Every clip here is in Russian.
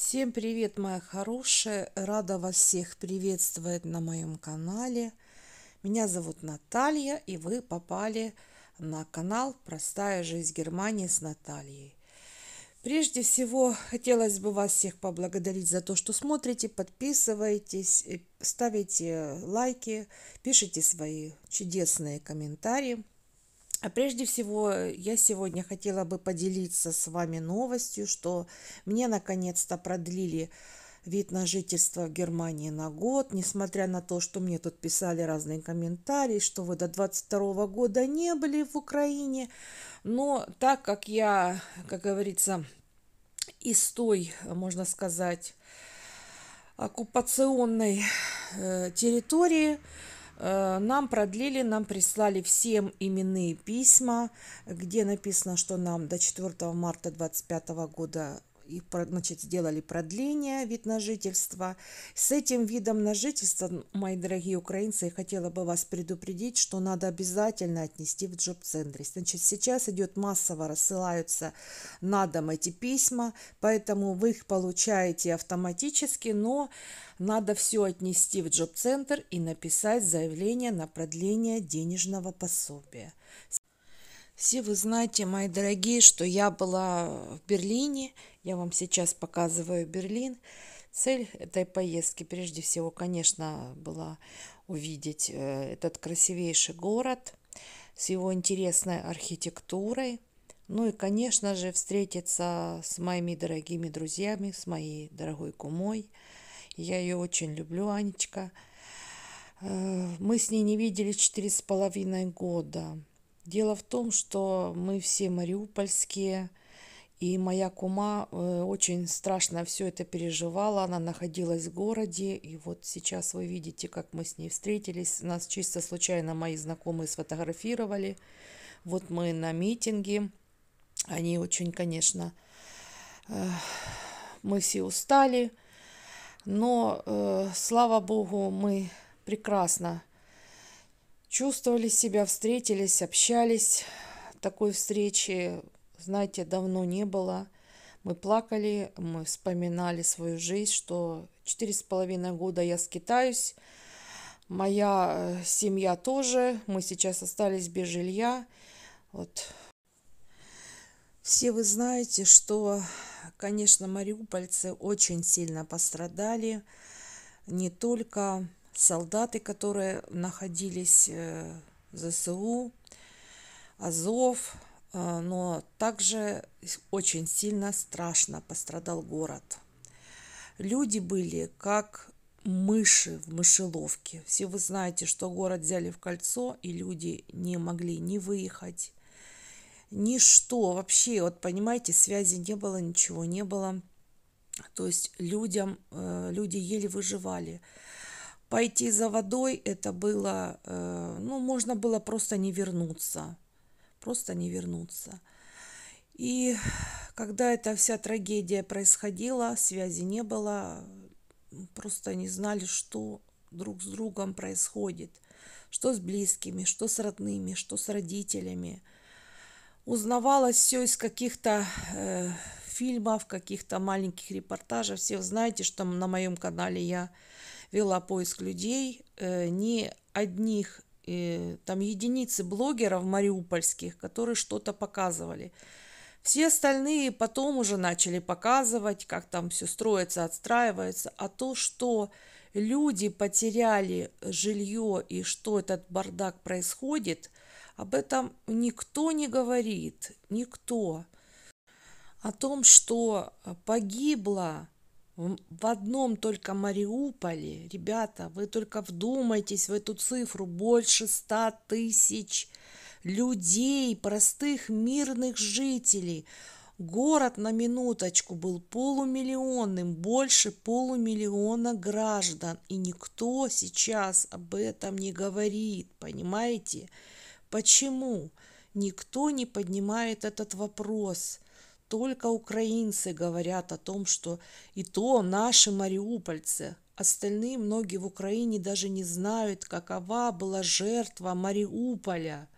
Всем привет, моя хорошая! Рада вас всех приветствовать на моем канале. Меня зовут Наталья, и вы попали на канал «Простая жизнь Германии» с Натальей. Прежде всего, хотелось бы вас всех поблагодарить за то, что смотрите, подписываетесь, э, ставите лайки, пишите свои чудесные комментарии – а прежде всего, э, я сегодня хотела бы поделиться с вами новостью, что мне наконец-то продлили вид на жительство в Германии на год, несмотря на то, что мне тут писали разные комментарии, что вы до 22 года не были в Украине. Но так как я, как говорится, из той, можно сказать, оккупационной э, территории, Э, нам продлили, нам прислали всем именные письма, где написано, что нам до 4 марта 2025 года и значит, сделали продление вид на жительство. С этим видом на жительство, мои дорогие украинцы, я хотела бы вас предупредить, что надо обязательно отнести в джоб-центре. Значит, сейчас идет массово рассылаются на дом эти письма, поэтому вы их получаете автоматически, но надо все отнести в джоб-центр и написать заявление на продление денежного пособия. Все вы знаете, мои дорогие, что я была в Берлине я вам сейчас показываю Берлин. Цель этой поездки, прежде всего, конечно, была увидеть э, этот красивейший город с его интересной архитектурой. Ну и, конечно же, встретиться с моими дорогими друзьями, с моей дорогой кумой. Я ее очень люблю, Анечка. Э, мы с ней не видели четыре с половиной года. Дело в том, что мы все мариупольские, и моя кума э, очень страшно все это переживала. Она находилась в городе. И вот сейчас вы видите, как мы с ней встретились. Нас чисто случайно мои знакомые сфотографировали. Вот мы на митинге. Они очень, конечно, э, мы все устали. Но, э, слава богу, мы прекрасно чувствовали себя, встретились, общались. Такой встречи знаете, давно не было. Мы плакали, мы вспоминали свою жизнь, что четыре с половиной года я скитаюсь, моя э, семья тоже, мы сейчас остались без жилья. Вот. Все вы знаете, что, конечно, мариупольцы очень сильно пострадали. Не только солдаты, которые находились э, в ЗСУ, Азов, Э, но также очень сильно страшно пострадал город. Люди были как мыши в мышеловке. Все вы знаете, что город взяли в кольцо, и люди не могли ни выехать, ни что вообще, вот понимаете, связи не было, ничего не было. То есть людям, э, люди еле выживали. Пойти за водой это было, э, ну, можно было просто не вернуться просто не вернуться. И когда эта вся трагедия происходила, связи не было, просто не знали, что друг с другом происходит, что с близкими, что с родными, что с родителями. Узнавалось все из каких-то э, фильмов, каких-то маленьких репортажей. Все знаете, что на моем канале я вела поиск людей, э, не одних и там единицы блогеров мариупольских, которые что-то показывали. Все остальные потом уже начали показывать, как там все строится, отстраивается. А то, что люди потеряли жилье и что этот бардак происходит, об этом никто не говорит, никто. О том, что погибло в одном только Мариуполе, ребята, вы только вдумайтесь в эту цифру, больше ста тысяч людей, простых мирных жителей. Город на минуточку был полумиллионным, больше полумиллиона граждан, и никто сейчас об этом не говорит, понимаете? Почему? Никто не поднимает этот вопрос. Только украинцы говорят о том, что и то наши мариупольцы. Остальные многие в Украине даже не знают, какова была жертва Мариуполя.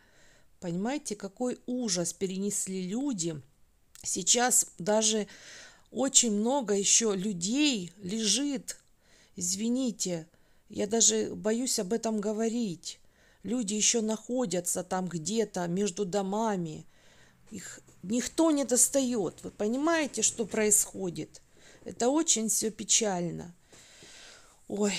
Понимаете, какой ужас перенесли люди. Сейчас даже очень много еще людей лежит. Извините, я даже боюсь об этом говорить. Люди еще находятся там где-то между домами. Их Никто не достает. Вы понимаете, что происходит? Это очень все печально. Ой.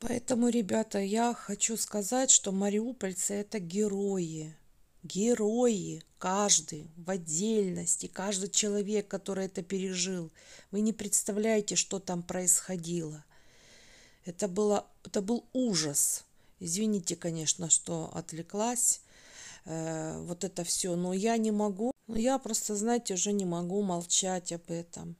Поэтому, ребята, я хочу сказать, что мариупольцы это герои. Герои, каждый в отдельности, каждый человек, который это пережил. Вы не представляете, что там происходило. Это, было, это был ужас. Извините, конечно, что отвлеклась. Э, вот это все. Но я не могу, ну, я просто, знаете, уже не могу молчать об этом.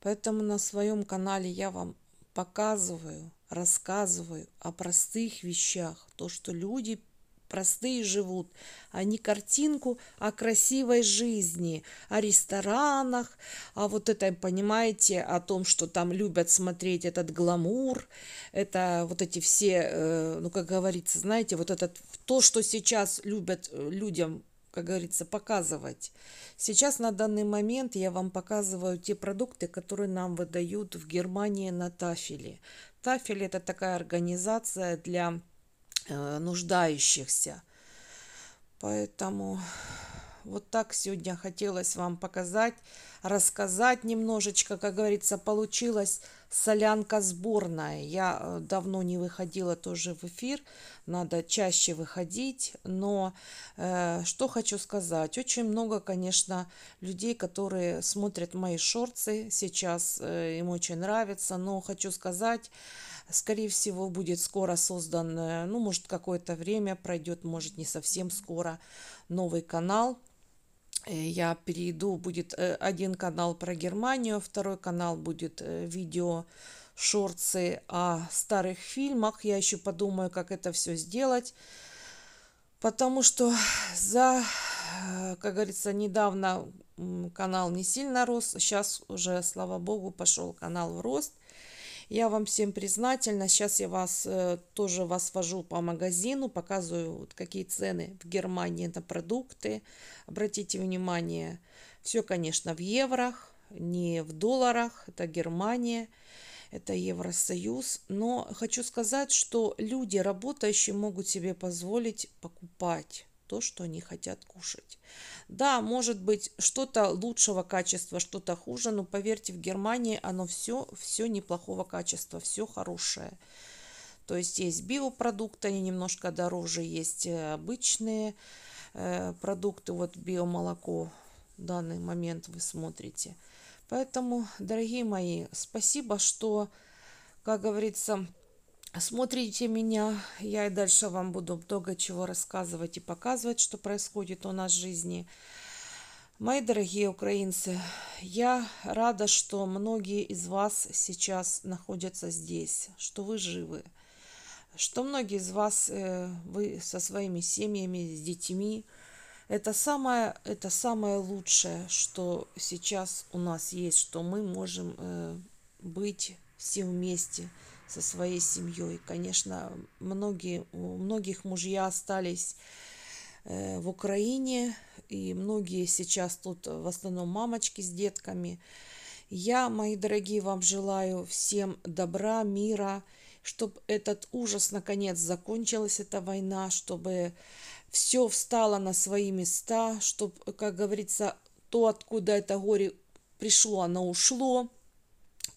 Поэтому на своем канале я вам показываю, рассказываю о простых вещах, то, что люди простые живут, а не картинку о красивой жизни, о ресторанах, а вот это, понимаете, о том, что там любят смотреть этот гламур, это вот эти все, э, ну, как говорится, знаете, вот этот то, что сейчас любят э, людям, как говорится, показывать. Сейчас на данный момент я вам показываю те продукты, которые нам выдают в Германии на Тафеле. Тафель – это такая организация для э, нуждающихся. Поэтому вот так сегодня хотелось вам показать, рассказать немножечко, как говорится, получилась солянка сборная. Я э, давно не выходила тоже в эфир, надо чаще выходить. Но э, что хочу сказать, очень много, конечно, людей, которые смотрят мои шорты сейчас, э, им очень нравится, но хочу сказать, скорее всего, будет скоро создан, э, ну, может, какое-то время пройдет, может, не совсем скоро, новый канал э, я перейду, будет э, один канал про Германию, второй канал будет э, видео шорцы о старых фильмах. Я еще подумаю, как это все сделать. Потому что за, как говорится, недавно канал не сильно рос. Сейчас уже, слава богу, пошел канал в рост. Я вам всем признательна. Сейчас я вас э, тоже вас вожу по магазину, показываю, вот какие цены в Германии на продукты. Обратите внимание, все, конечно, в еврох, не в долларах. Это Германия это Евросоюз. Но хочу сказать, что люди, работающие, могут себе позволить покупать то, что они хотят кушать. Да, может быть, что-то лучшего качества, что-то хуже, но поверьте, в Германии оно все, все неплохого качества, все хорошее. То есть есть биопродукты, они немножко дороже, есть э, обычные э, продукты, вот биомолоко в данный момент вы смотрите – Поэтому, дорогие мои, спасибо, что, как говорится, смотрите меня. Я и дальше вам буду много чего рассказывать и показывать, что происходит у нас в жизни. Мои дорогие украинцы, я рада, что многие из вас сейчас находятся здесь, что вы живы, что многие из вас, э, вы со своими семьями, с детьми, это самое, это самое лучшее, что сейчас у нас есть, что мы можем э, быть все вместе со своей семьей. Конечно, многие, у многих мужья остались э, в Украине, и многие сейчас тут в основном мамочки с детками. Я, мои дорогие, вам желаю всем добра, мира, чтобы этот ужас наконец закончилась, эта война, чтобы все встало на свои места, чтобы, как говорится, то, откуда это горе пришло, оно ушло.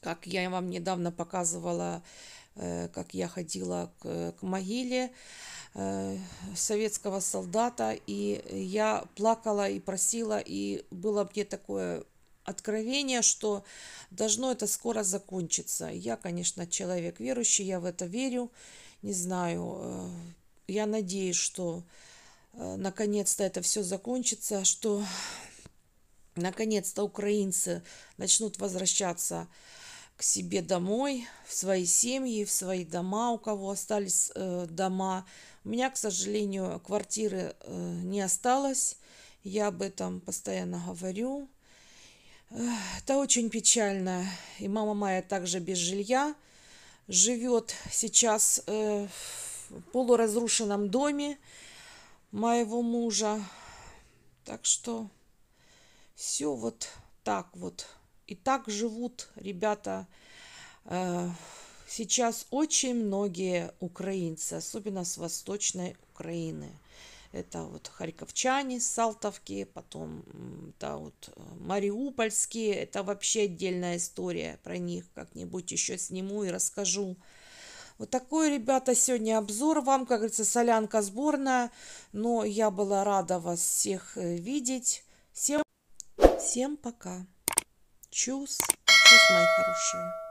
Как я вам недавно показывала, э, как я ходила к, могиле э, советского солдата, и я плакала и просила, и было мне такое откровение, что должно это скоро закончиться. Я, конечно, человек верующий, я в это верю, не знаю, э, я надеюсь, что Э, наконец-то это все закончится, что наконец-то украинцы начнут возвращаться к себе домой, в свои семьи, в свои дома, у кого остались э, дома. У меня, к сожалению, квартиры э, не осталось. Я об этом постоянно говорю. Это очень печально. И мама моя также без жилья живет сейчас э, в полуразрушенном доме моего мужа. Так что все вот так вот. И так живут ребята э, сейчас очень многие украинцы, особенно с Восточной Украины. Это вот харьковчане, салтовки, потом да, вот э, мариупольские. Это вообще отдельная история про них. Как-нибудь еще сниму и расскажу. Вот такой, ребята, сегодня обзор вам, как говорится, солянка сборная. Но я была рада вас всех э, видеть. Всем, всем пока. Чус. Чус, мои хорошие.